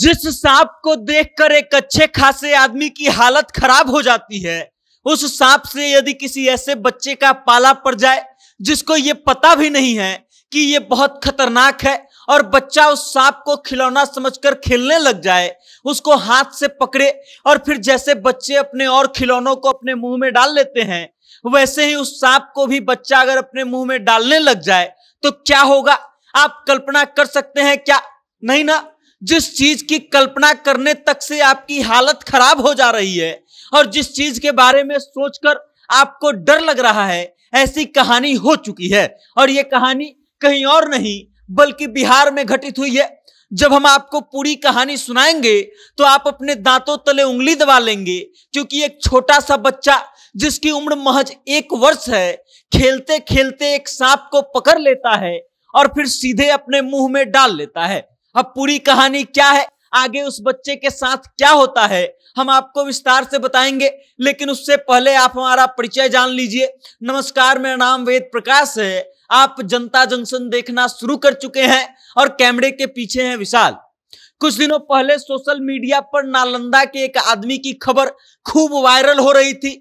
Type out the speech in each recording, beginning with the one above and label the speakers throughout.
Speaker 1: जिस सांप को देखकर एक अच्छे खासे आदमी की हालत खराब हो जाती है उस सांप से यदि किसी ऐसे बच्चे का पाला पड़ जाए जिसको ये पता भी नहीं है कि ये बहुत खतरनाक है और बच्चा उस सांप को खिलौना समझकर खेलने लग जाए उसको हाथ से पकड़े और फिर जैसे बच्चे अपने और खिलौनों को अपने मुंह में डाल लेते हैं वैसे ही उस सांप को भी बच्चा अगर अपने मुंह में डालने लग जाए तो क्या होगा आप कल्पना कर सकते हैं क्या नहीं ना जिस चीज की कल्पना करने तक से आपकी हालत खराब हो जा रही है और जिस चीज के बारे में सोचकर आपको डर लग रहा है ऐसी कहानी हो चुकी है और ये कहानी कहीं और नहीं बल्कि बिहार में घटित हुई है जब हम आपको पूरी कहानी सुनाएंगे तो आप अपने दांतों तले उंगली दबा लेंगे क्योंकि एक छोटा सा बच्चा जिसकी उम्र महज एक वर्ष है खेलते खेलते एक सांप को पकड़ लेता है और फिर सीधे अपने मुंह में डाल लेता है अब पूरी कहानी क्या है आगे उस बच्चे के साथ क्या होता है हम आपको विस्तार से बताएंगे लेकिन उससे पहले आप हमारा परिचय जान लीजिए नमस्कार मेरा नाम वेद प्रकाश है आप जनता जंक्शन देखना शुरू कर चुके हैं और कैमरे के पीछे हैं विशाल कुछ दिनों पहले सोशल मीडिया पर नालंदा के एक आदमी की खबर खूब वायरल हो रही थी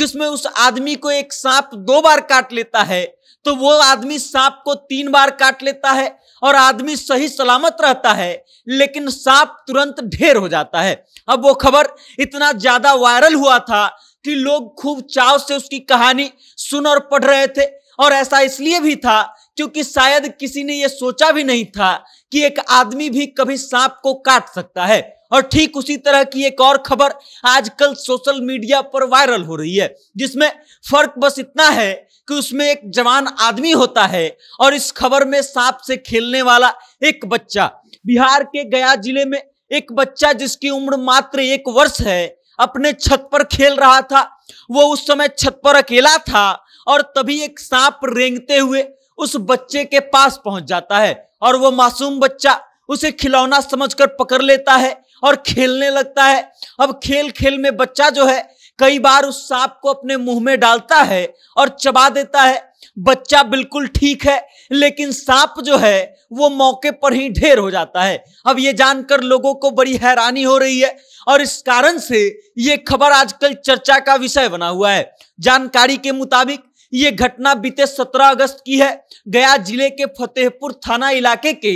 Speaker 1: जिसमें उस आदमी को एक सांप दो बार काट लेता है तो वो आदमी सांप को तीन बार काट लेता है और आदमी सही सलामत रहता है लेकिन सांप तुरंत ढेर हो जाता है अब वो खबर इतना ज्यादा वायरल हुआ था कि लोग खूब चाव से उसकी कहानी सुन और पढ़ रहे थे और ऐसा इसलिए भी था क्योंकि शायद किसी ने यह सोचा भी नहीं था कि एक आदमी भी कभी सांप को काट सकता है और ठीक उसी तरह की एक और खबर आजकल सोशल मीडिया पर वायरल हो रही है जिसमें फर्क बस इतना है कि उसमें एक जवान आदमी होता है और इस खबर में सांप से खेलने वाला एक बच्चा बिहार के गया जिले में एक बच्चा जिसकी उम्र मात्र एक वर्ष है अपने छत पर खेल रहा था वो उस समय छत पर अकेला था और तभी एक सांप रेंगते हुए उस बच्चे के पास पहुंच जाता है और वो मासूम बच्चा उसे खिलौना समझकर पकड़ लेता है और खेलने लगता है अब खेल खेल में बच्चा जो है कई बार उस सांप को अपने मुंह में डालता है और चबा देता है बच्चा बिल्कुल ठीक है लेकिन सांप जो है वो मौके पर ही ढेर हो जाता है अब ये जानकर लोगों को बड़ी हैरानी हो रही है और इस कारण से ये खबर आजकल चर्चा का विषय बना हुआ है जानकारी के मुताबिक ये घटना बीते 17 अगस्त की है गया जिले के फतेहपुर थाना इलाके के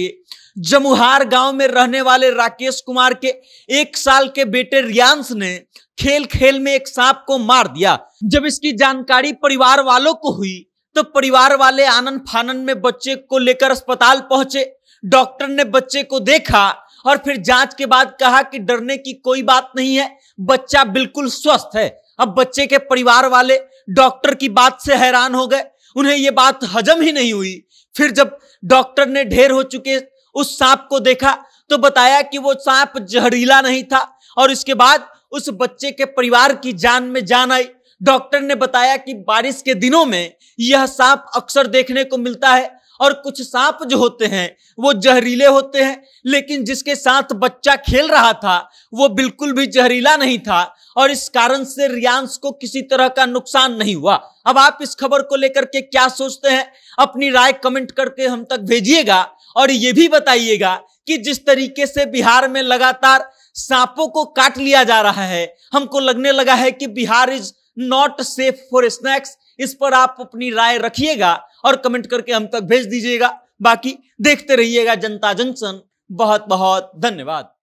Speaker 1: जमुहार गांव में रहने वाले राकेश कुमार के एक साल के बेटे रियांश ने खेल खेल में एक सांप को मार दिया जब इसकी जानकारी परिवार वालों को हुई तो परिवार वाले आनंद फानन में बच्चे को लेकर अस्पताल पहुंचे डॉक्टर ने बच्चे को देखा और फिर जांच के बाद कहा कि डरने की कोई बात नहीं है बच्चा बिल्कुल स्वस्थ है अब बच्चे के परिवार वाले डॉक्टर की बात से हैरान हो गए उन्हें ये बात हजम ही नहीं हुई फिर जब डॉक्टर ने ढेर हो चुके उस सांप को देखा तो बताया कि वो सांप जहरीला नहीं था और इसके बाद उस बच्चे के परिवार की जान में जान आई डॉक्टर ने बताया कि बारिश के दिनों में यह सांप अक्सर देखने को मिलता है और कुछ सांप जो होते हैं वो जहरीले होते हैं लेकिन जिसके साथ बच्चा खेल रहा था वो बिल्कुल भी जहरीला नहीं था और इस कारण से रियांस को किसी तरह का नुकसान नहीं हुआ अब आप इस खबर को लेकर के क्या सोचते हैं अपनी राय कमेंट करके हम तक भेजिएगा और ये भी बताइएगा कि जिस तरीके से बिहार में लगातार सांपों को काट लिया जा रहा है हमको लगने लगा है कि Bihar is not safe for snacks इस पर आप अपनी राय रखिएगा और कमेंट करके हम तक भेज दीजिएगा बाकी देखते रहिएगा जनता जंक्शन बहुत बहुत धन्यवाद